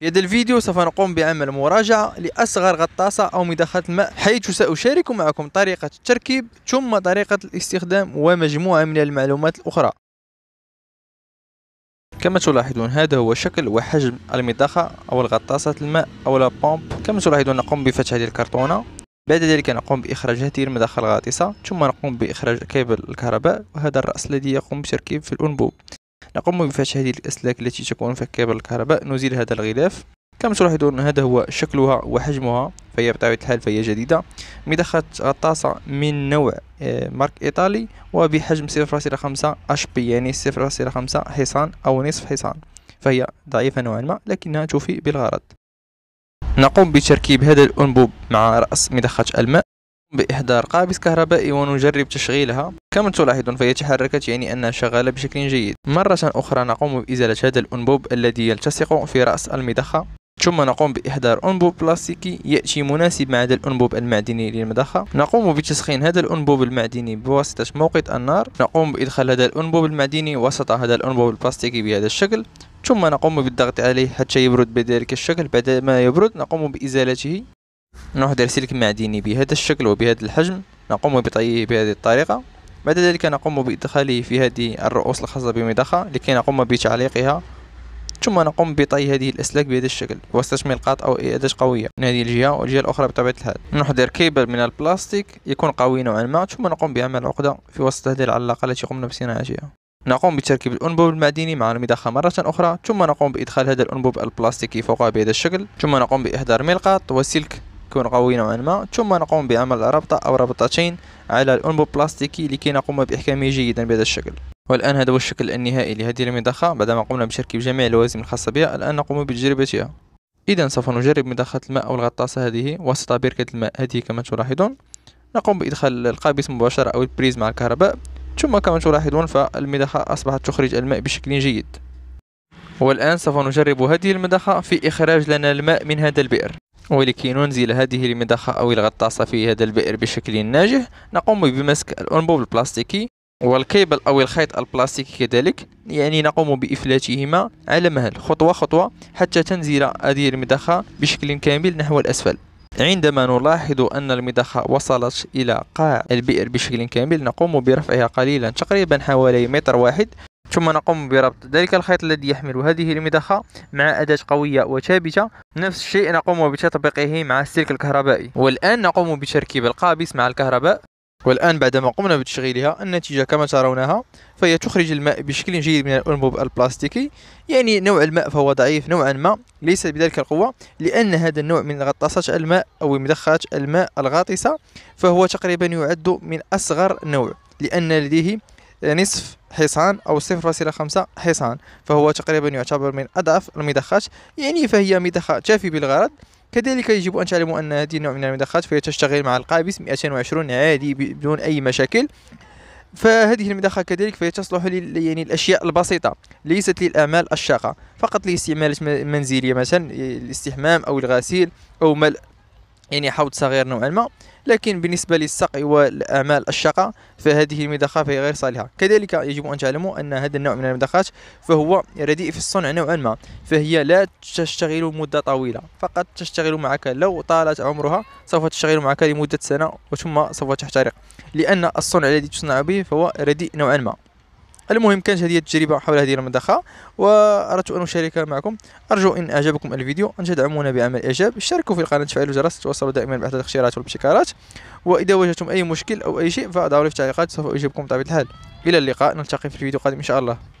في هذا الفيديو سوف نقوم بعمل مراجعة لأصغر غطاسة أو مضخة الماء حيث سأشارك معكم طريقة التركيب ثم طريقة الاستخدام ومجموعة من المعلومات الأخرى كما تلاحظون هذا هو شكل وحجم المضخة أو الغطاسة الماء أو البومب كما تلاحظون نقوم بفتح هذه الكرتونة بعد ذلك نقوم بإخراج هذه المداخل الغاطسة ثم نقوم بإخراج كابل الكهرباء وهذا الرأس الذي يقوم بتركيب في الأنبوب نقوم بفتح هذه الأسلاك التي تكون في كابل الكهرباء نزيل هذا الغلاف كما تلاحظون هذا هو شكلها وحجمها فهي بطبيعة الحال فهي جديدة مدخلة غطاسة من نوع آه، مارك إيطالي وبحجم 0.5 أش بي يعني 0.5 حصان أو نصف حصان فهي ضعيفة نوعا ما لكنها تفي بالغرض نقوم بتركيب هذا الأنبوب مع رأس مدخلة الماء بإحضار قابس كهربائي ونجرب تشغيلها كما تلاحظون فهي تحركت يعني أنها شغالة بشكل جيد مرة أخرى نقوم بإزالة هذا الأنبوب الذي يلتصق في رأس المضخة ثم نقوم بإحضار أنبوب بلاستيكي يأتي مناسب مع هذا الأنبوب المعدني للمضخة نقوم بتسخين هذا الأنبوب المعدني بواسطة موقد النار نقوم بإدخال هذا الأنبوب المعدني وسط هذا الأنبوب البلاستيكي بهذا الشكل ثم نقوم بالضغط عليه حتى يبرد بذلك الشكل بعدما يبرد نقوم بإزالته نحضر سلك معدني بهذا الشكل وبهذا الحجم نقوم بطيه بهذه الطريقة بعد ذلك نقوم بإدخاله في هذه الرؤوس الخاصة بمضخة لكي نقوم بتعليقها ثم نقوم بطي هذه الأسلاك بهذا الشكل بواسطة ملقاط أو أداة قوية من هذه الجهة والجهة الأخرى بطبيعة الحال نحضر كيبل من البلاستيك يكون قوي نوعا ما ثم نقوم بعمل عقدة في وسط هذه العلاقة التي قمنا بصناعتها نقوم بتركيب الأنبوب المعدني مع المضخة مرة أخرى ثم نقوم بإدخال هذا الأنبوب البلاستيكي فوقها بهذا الشكل ثم نقوم بإحضار ملقاط وسلك يكون قوي نوعا ما ثم نقوم بعمل ربطة أو ربطتين على الأنبو بلاستيكي لكي نقوم بإحكامه جيدا بهذا الشكل والآن هذا هو الشكل النهائي لهذه المضخة بعدما قمنا بشرك جميع اللوازم الخاصة بها الآن نقوم بتجربتها إذا سوف نجرب مضخة الماء أو الغطاسة هذه وسط بركة الماء هذه كما تلاحظون نقوم بإدخال القابس مباشرة أو البريز مع الكهرباء ثم كما تلاحظون فالمضخة أصبحت تخرج الماء بشكل جيد والآن سوف نجرب هذه المضخة في إخراج لنا الماء من هذا البئر ولكي ننزل هذه المضخة أو الغطاسة في هذا البئر بشكل ناجح نقوم بمسك الأنبوب البلاستيكي والكيبل أو الخيط البلاستيكي كذلك يعني نقوم بإفلاتهما على مهل خطوة خطوة حتى تنزل هذه المضخة بشكل كامل نحو الأسفل عندما نلاحظ أن المضخة وصلت إلى قاع البئر بشكل كامل نقوم برفعها قليلا تقريبا حوالي متر واحد ثم نقوم بربط ذلك الخيط الذي يحمل هذه المضخة مع أداة قوية وثابتة نفس الشيء نقوم بتطبيقه مع السلك الكهربائي والآن نقوم بتركيب القابس مع الكهرباء والآن بعدما قمنا بتشغيلها النتيجة كما ترونها فهي تخرج الماء بشكل جيد من الأنبوب البلاستيكي يعني نوع الماء فهو ضعيف نوعا ما ليس بذلك القوة لأن هذا النوع من غطاسات الماء أو مضخات الماء الغاطسة فهو تقريبا يعد من أصغر نوع لأن لديه نصف حصان أو 0.5 حصان فهو تقريبا يعتبر من أضعف المضخات يعني فهي مضخة تافي بالغرض كذلك يجب أن تعلموا أن هذه النوع من المضخات فهي تشتغل مع القابس 220 عادي بدون أي مشاكل فهذه المضخة كذلك فهي تصلح لل يعني الأشياء البسيطة ليست للأعمال الشاقة فقط لاستعمالات منزلية مثلا الاستحمام أو الغسيل أو ملء يعني حوض صغير نوعا ما لكن بالنسبة للسقي والأعمال الشقة فهذه المضخة فهي غير صالحة كذلك يجب أن تعلموا أن هذا النوع من المضخات فهو رديء في الصنع نوعا ما فهي لا تشتغل مدة طويلة فقط تشتغل معك لو طالت عمرها سوف تشتغل معك لمدة سنة وثم سوف تحترق لأن الصنع الذي تصنع به فهو رديء نوعا ما المهم كانت هذه التجربة حول هذه المضخة وأردت أن أشاركها معكم أرجو إن أعجبكم الفيديو أن تدعمونا بعمل إعجاب اشتركوا في القناة تفعيلوا الجرس تتوصلوا دائما بأحدث الاختيارات والابتكارات وإذا واجهتم أي مشكل أو أي شيء فأضعوا لي في التعليقات سوف أجيبكم بطبيعة الحال إلى اللقاء نلتقي في الفيديو القادم إن شاء الله